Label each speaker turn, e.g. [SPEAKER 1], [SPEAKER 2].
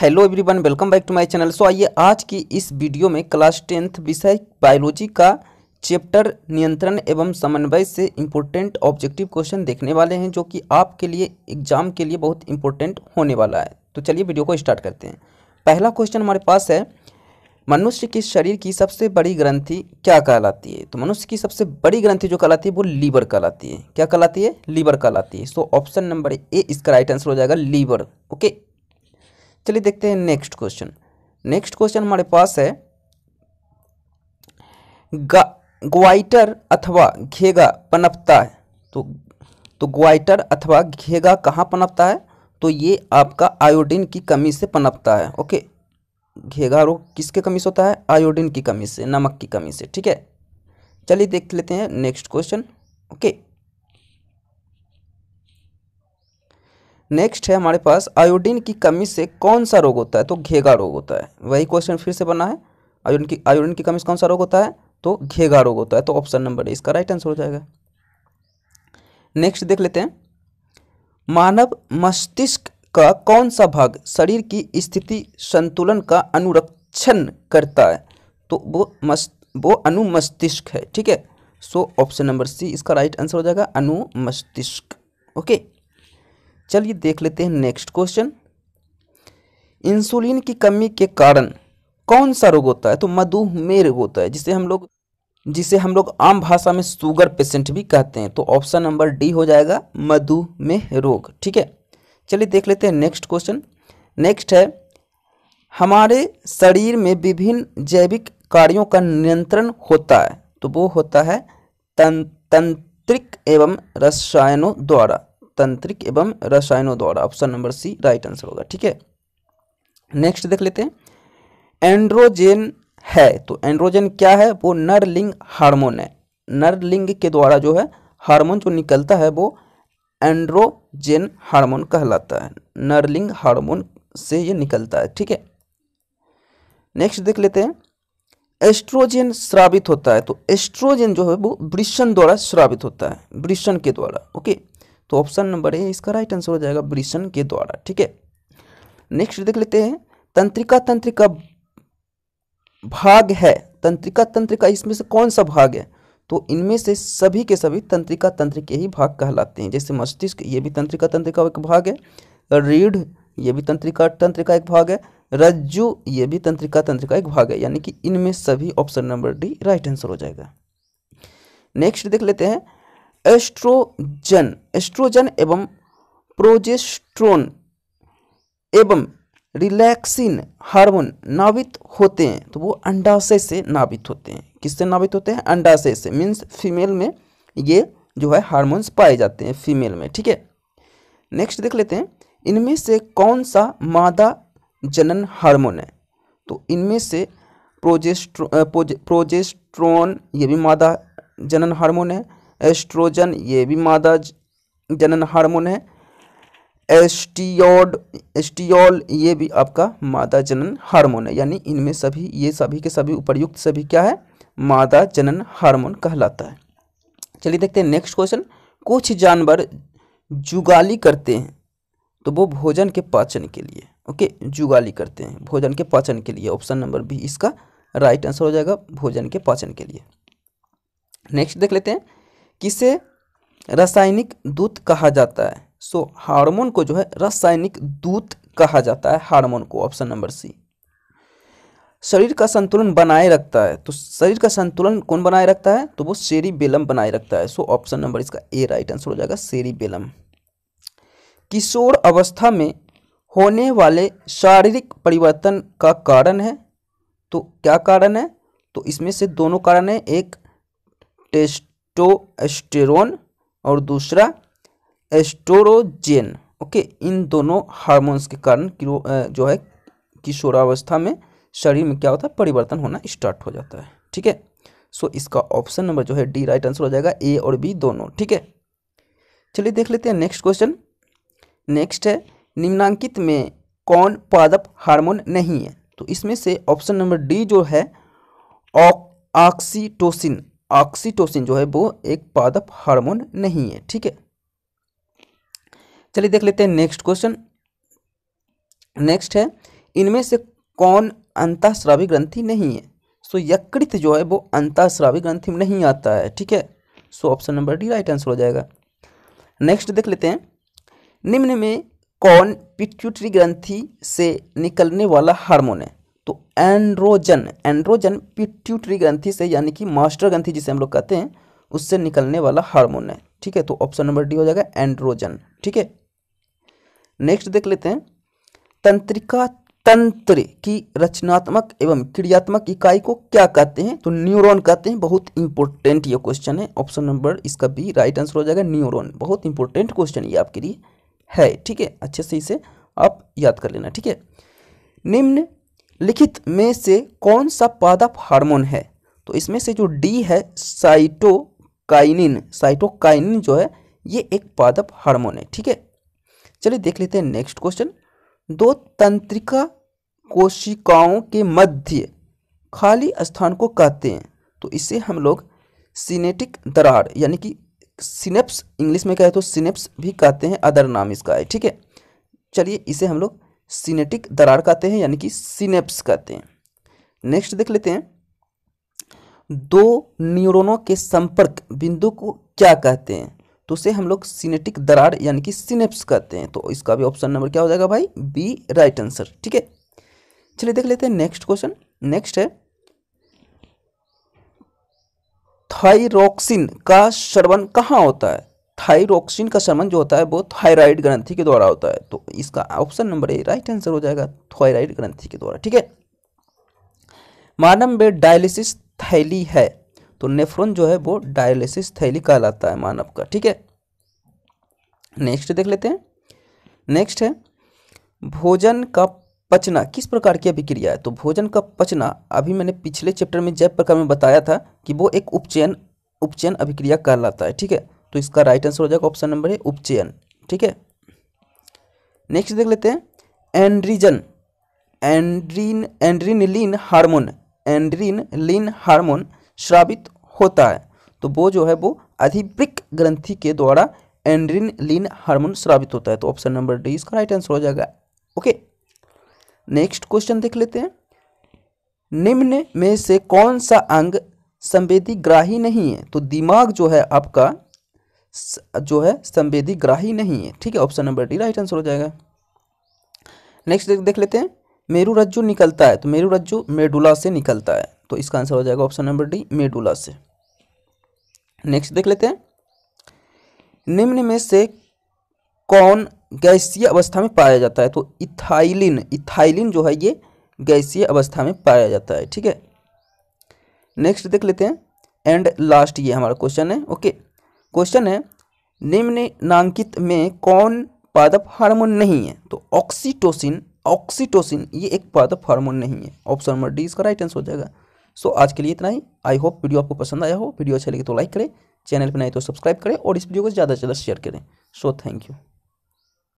[SPEAKER 1] hello everyone welcome back to my channel so आइए आज की इस वीडियो में क्लास टेंथ विषय बायोलॉजी का चैप्टर नियंत्रण एवं समन्वय से इम्पोर्टेंट ऑब्जेक्टिव क्वेश्चन देखने वाले हैं जो कि आपके लिए एग्जाम के लिए बहुत इंपॉर्टेंट होने वाला है तो चलिए वीडियो को स्टार्ट करते हैं पहला क्वेश्चन हमारे पास है मनुष्य के शरीर की सबसे बड़ी ग्रंथि क्या कहलाती है तो मनुष्य की सबसे बड़ी ग्रंथि जो कहलाती है वो लीवर कहलाती है क्या कहलाती है लीवर कहलाती है सो ऑप्शन नंबर ए इसका राइट आंसर हो जाएगा लीवर ओके चलिए देखते हैं नेक्स्ट क्वेश्चन नेक्स्ट क्वेश्चन हमारे पास है ग्वाइटर अथवा घेगा पनपता है तो तो ग्वाइटर अथवा घेगा कहाँ पनपता है तो ये आपका आयोडीन की कमी से पनपता है ओके घेगा रोग किसके कमी से होता है आयोडीन की कमी से नमक की कमी से ठीक है चलिए देख लेते हैं नेक्स्ट क्वेश्चन ओके नेक्स्ट है हमारे पास आयोडीन की कमी से कौन सा रोग होता है तो घेगा रोग होता है वही क्वेश्चन फिर से बना है आयोडीन की आयोडीन की कमी से कौन सा रोग होता है तो घेगा रोग होता है तो ऑप्शन नंबर ए इसका राइट आंसर हो जाएगा नेक्स्ट देख लेते हैं मानव मस्तिष्क का कौन सा भाग शरीर की स्थिति संतुलन का अनुरक्षण करता है तो वो मस्त वो अनुमस्तिष्क है ठीक है सो ऑप्शन नंबर सी इसका राइट आंसर हो जाएगा अनुमस्तिष्क ओके चलिए देख लेते हैं नेक्स्ट क्वेश्चन इंसुलिन की कमी के कारण कौन सा रोग होता है तो मधुमेह रोग होता है जिसे हम लोग जिसे हम लोग आम भाषा में शुगर पेशेंट भी कहते हैं तो ऑप्शन नंबर डी हो जाएगा मधुमेह रोग ठीक है चलिए देख लेते हैं नेक्स्ट क्वेश्चन नेक्स्ट है हमारे शरीर में विभिन्न जैविक कार्यों का नियंत्रण होता है तो वो होता है तं तंत्रिक एवं रसायनों द्वारा तंत्रिक एवं रसायनों द्वारा option number C right answer होगा ठीक है नेक्स्ट देख लेते हैं एंड्रोजेन है तो एंड्रोजन क्या है वो नरलिंग हार्मोन है नरलिंग के द्वारा जो है हार्मोन जो निकलता है वो एंड्रोजेन हार्मोन कहलाता है नरलिंग हार्मोन से ये निकलता है ठीक है नेक्स्ट देख लेते हैं एस्ट्रोजन श्रावित होता है तो एस्ट्रोजन जो है वो वृषण द्वारा श्रावित होता है वृषण के द्वारा ओके तो ऑप्शन नंबर ए इसका राइट आंसर हो जाएगा ब्रिशन के द्वारा ठीक है नेक्स्ट देख लेते हैं तंत्रिका तंत्र का भाग है तंत्रिका तंत्र का इसमें से कौन सा भाग है तो इनमें से सभी के सभी तंत्रिका तंत्र के ही भाग कहलाते हैं जैसे मस्तिष्क ये भी तंत्रिका तंत्र का एक भाग है रीढ़ ये भी तंत्रिका तंत्र का एक भाग है रज्जु ये भी तंत्रिका तंत्र का एक भाग है यानी कि इनमें सभी option number D right answer हो जाएगा नेक्स्ट देख लेते हैं एस्ट्रोजन एस्ट्रोजन एवं प्रोजेस्ट्रोन एवं रिलैक्सिन हार्मोन नाभित होते हैं तो वो अंडाशय से नाभित होते हैं किससे नाभित होते हैं अंडाशय से मीन्स फीमेल में ये जो है हार्मोन्स पाए जाते हैं फीमेल में ठीक है नेक्स्ट देख लेते हैं इनमें से कौन सा मादा जनन हार्मोन है तो इनमें से प्रोजेस्ट्रो प्रोजेस्ट्रोन ये भी मादा जनन हार्मोन है एस्ट्रोजन ये भी मादा जनन हार्मोन है एस्टियोड एस्टियोल ये भी आपका मादा जनन हार्मोन है यानी इनमें सभी ये सभी के सभी उपयुक्त सभी क्या है मादा जनन हार्मोन कहलाता है चलिए देखते हैं नेक्स्ट क्वेश्चन कुछ जानवर जुगाली करते हैं तो वो भोजन के पाचन के लिए ओके जुगाली करते हैं भोजन के पाचन के लिए ऑप्शन नंबर बी इसका राइट आंसर हो जाएगा भोजन के पाचन के लिए नेक्स्ट देख लेते हैं किसे रासायनिक दूत कहा जाता है सो so, हार्मोन को जो है रासायनिक दूत कहा जाता है हार्मोन को ऑप्शन नंबर सी शरीर का संतुलन बनाए रखता है तो शरीर का संतुलन कौन बनाए रखता है तो वो शेरी बेलम बनाए रखता है सो so, ऑप्शन नंबर इसका ए राइट आंसर हो जाएगा शेरी बेलम किशोर अवस्था में होने वाले शारीरिक परिवर्तन का कारण है तो क्या कारण है तो इसमें से दोनों कारण है एक टेस्ट एस्टोस्टेरोन और दूसरा एस्टोरोजेन ओके इन दोनों हार्मोन्स के कारण जो है किशोरावस्था में शरीर में क्या होता है परिवर्तन होना स्टार्ट हो जाता है ठीक है सो इसका ऑप्शन नंबर जो है डी राइट आंसर हो जाएगा ए और बी दोनों ठीक है चलिए देख लेते हैं नेक्स्ट क्वेश्चन नेक्स्ट है निम्नांकित में कौन पादप हार्मोन नहीं है तो इसमें से ऑप्शन नंबर डी जो है ऑक्सीटोसिन ऑक्सीटोसिन जो है वो एक पादप हार्मोन नहीं है ठीक है चलिए देख लेते हैं नेक्स्ट क्वेश्चन नेक्स्ट है इनमें से कौन अंतःस्रावी ग्रंथि नहीं है सो यकृत जो है वो अंतःस्रावी ग्रंथि में नहीं आता है ठीक है so option number D right answer हो जाएगा नेक्स्ट देख लेते हैं निम्न में कौन पिट्यूटरी ग्रंथि से निकलने वाला हार्मोन है तो एंड्रोजन एंड्रोजन पिट्यूटरी ग्रंथि से यानी कि मास्टर ग्रंथि जिसे हम लोग कहते हैं उससे निकलने वाला हार्मोन है ठीक है तो ऑप्शन नंबर डी हो जाएगा एंड्रोजन ठीक है नेक्स्ट देख लेते हैं तंत्रिका तंत्र की रचनात्मक एवं क्रियात्मक इकाई को क्या कहते हैं तो न्यूरॉन कहते हैं बहुत इंपॉर्टेंट ये क्वेश्चन है ऑप्शन नंबर इसका बी राइट आंसर हो जाएगा न्यूरोन बहुत इंपॉर्टेंट क्वेश्चन ये आपके लिए है ठीक है अच्छे से इसे आप याद कर लेना ठीक है निम्न लिखित में से कौन सा पादप हार्मोन है तो इसमें से जो डी है साइटोकाइनिन साइटोकाइनिन जो है ये एक पादप हार्मोन है ठीक है चलिए देख लेते हैं नेक्स्ट क्वेश्चन दो तंत्रिका कोशिकाओं के मध्य खाली स्थान को कहते हैं तो इसे हम लोग सिनेटिक दरार यानी कि सिनेप्स इंग्लिश में कहे तो सिनेप्स भी कहते हैं अदर नाम इसका है ठीक है चलिए इसे हम लोग सीनेटिक दरार कहते हैं यानी कि सीनेप्स कहते हैं नेक्स्ट देख लेते हैं दो न्यूरोनों के संपर्क बिंदु को क्या कहते हैं तो उसे हम लोग सीनेटिक दरार यानी कि सिनेप्स कहते हैं तो इसका भी ऑप्शन नंबर क्या हो जाएगा भाई बी राइट आंसर ठीक है चलिए देख लेते हैं नेक्स्ट क्वेश्चन नेक्स्ट है थाइरोक्सिन का श्रवण कहाँ होता है थाइरोक्सिन का श्रमण जो होता है वो थायराइड ग्रंथि के द्वारा होता है तो इसका option number A right answer हो जाएगा थायराइड ग्रंथि के द्वारा ठीक है मानव में डायलिसिस थैली है तो नेफ्रोन जो है वो डायलिसिस थैली कहलाता है मानव का ठीक है नेक्स्ट देख लेते हैं नेक्स्ट है भोजन का पचना किस प्रकार की अभिक्रिया है तो भोजन का पचना अभी मैंने पिछले चैप्टर में जैव प्रकार में बताया था कि वो एक उपचयन उपचयन अभिक्रिया कहलाता है ठीक है तो इसका राइट आंसर हो जाएगा ऑप्शन नंबर है उपचयन ठीक है नेक्स्ट देख लेते हैं एंड्रीजन एंड्रीन एंड्रीन लीन हारमोन एंड्रीन लीन हारमोन श्रावित होता है तो वो जो है वो अधिवृक ग्रंथि के द्वारा एंड्रीन लीन हारमोन श्रावित होता है तो ऑप्शन नंबर डी इसका राइट आंसर हो जाएगा ओके नेक्स्ट क्वेश्चन देख लेते हैं निम्न में से कौन सा अंग संवेदी ग्राही नहीं है तो दिमाग जो है आपका जो है संवेदी ग्राही नहीं है ठीक है option number D right answer हो जाएगा नेक्स्ट देख लेते हैं मेरु रज्जु निकलता है तो मेरु रज्जु मेडुला से निकलता है तो इसका आंसर हो जाएगा ऑप्शन नंबर डी मेडुला से नेक्स्ट देख लेते हैं निम्न में से कौन गैसीय अवस्था में पाया जाता है तो इथाइलिन इथाइलिन जो है ये गैसीय अवस्था में पाया जाता है ठीक है नेक्स्ट देख लेते हैं एंड लास्ट ये हमारा क्वेश्चन है ओके क्वेश्चन है निम्नांकित में कौन पादप हार्मोन नहीं है तो ऑक्सीटोसिन ऑक्सीटोसिन ये एक पादप हार्मोन नहीं है ऑप्शन नंबर डी इसका राइट आंसर हो जाएगा सो आज के लिए इतना ही आई होप वीडियो आपको पसंद आया हो वीडियो अच्छा लगे तो लाइक करें चैनल पर नए तो सब्सक्राइब करें और इस वीडियो को ज़्यादा से ज़्यादा शेयर करें सो थैंक यू